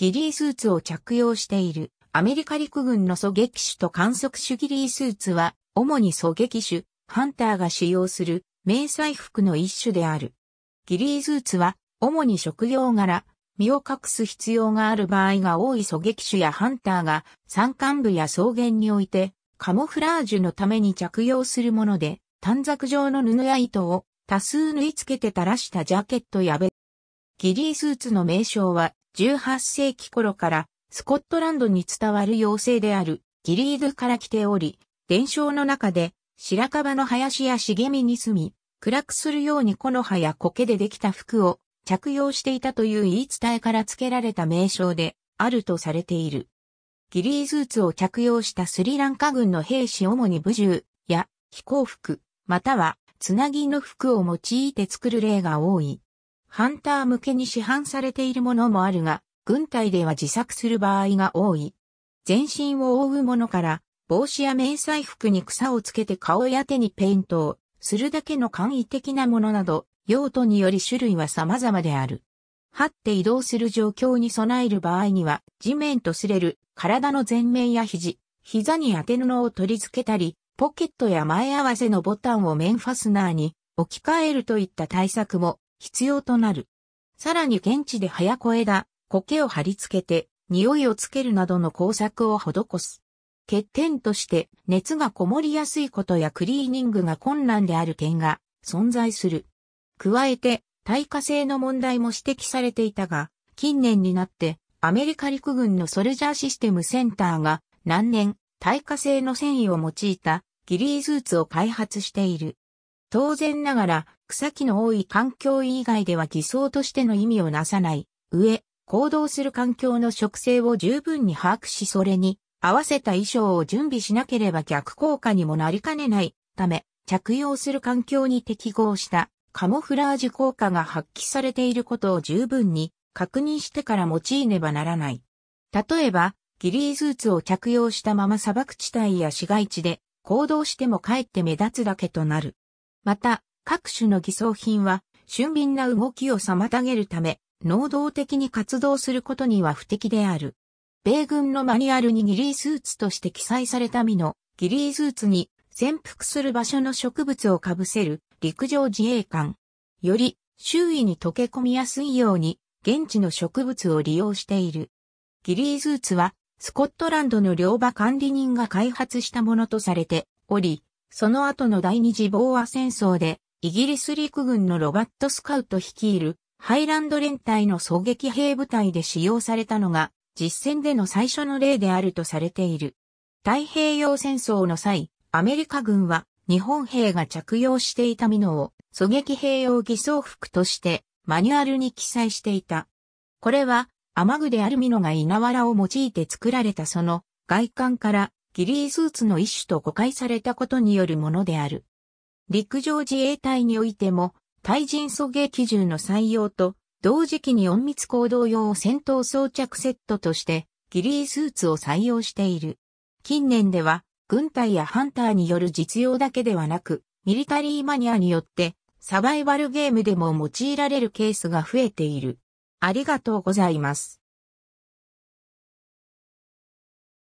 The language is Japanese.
ギリースーツを着用している。アメリカ陸軍の狙撃手と観測手ギリースーツは、主に狙撃手、ハンターが使用する迷彩服の一種である。ギリースーツは、主に食用柄、身を隠す必要がある場合が多い狙撃手やハンターが山間部や草原においてカモフラージュのために着用するもので短冊状の布や糸を多数縫い付けて垂らしたジャケットやベギリースーツの名称は18世紀頃からスコットランドに伝わる妖精であるギリードから来ており、伝承の中で白樺の林や茂みに住み、暗くするように木の葉や苔でできた服を着用していたという言い伝えから付けられた名称であるとされている。ギリースーツを着用したスリランカ軍の兵士主に武従や飛行服、またはつなぎの服を用いて作る例が多い。ハンター向けに市販されているものもあるが、軍隊では自作する場合が多い。全身を覆うものから、帽子や迷彩服に草をつけて顔や手にペイントをするだけの簡易的なものなど、用途により種類は様々である。張って移動する状況に備える場合には、地面と擦れる体の前面や肘、膝に当て布を取り付けたり、ポケットや前合わせのボタンを面ファスナーに置き換えるといった対策も必要となる。さらに現地で早小枝、苔を貼り付けて、匂いをつけるなどの工作を施す。欠点として熱がこもりやすいことやクリーニングが困難である点が存在する。加えて耐火性の問題も指摘されていたが、近年になってアメリカ陸軍のソルジャーシステムセンターが何年耐火性の繊維を用いたギリースーツを開発している。当然ながら、草木の多い環境以外では偽装としての意味をなさない、上、行動する環境の植生を十分に把握しそれに合わせた衣装を準備しなければ逆効果にもなりかねないため、着用する環境に適合したカモフラージュ効果が発揮されていることを十分に確認してから用いねばならない。例えば、ギリースーツを着用したまま砂漠地帯や市街地で行動してもかえって目立つだけとなる。また、各種の偽装品は、俊敏な動きを妨げるため、能動的に活動することには不適である。米軍のマニュアルにギリースーツとして記載された身の、ギリースーツに潜伏する場所の植物をかぶせる陸上自衛官。より周囲に溶け込みやすいように現地の植物を利用している。ギリースーツはスコットランドの両場管理人が開発したものとされており、その後の第二次ボーア戦争で、イギリス陸軍のロバット・スカウト率いるハイランド連隊の狙撃兵部隊で使用されたのが実戦での最初の例であるとされている。太平洋戦争の際、アメリカ軍は日本兵が着用していたミノを狙撃兵用偽装服としてマニュアルに記載していた。これは雨具であるミノが稲藁を用いて作られたその外観からギリースーツの一種と誤解されたことによるものである。陸上自衛隊においても、対人狙撃銃の採用と、同時期に隠密行動用戦闘装着セットとして、ギリースーツを採用している。近年では、軍隊やハンターによる実用だけではなく、ミリタリーマニアによって、サバイバルゲームでも用いられるケースが増えている。ありがとうございます。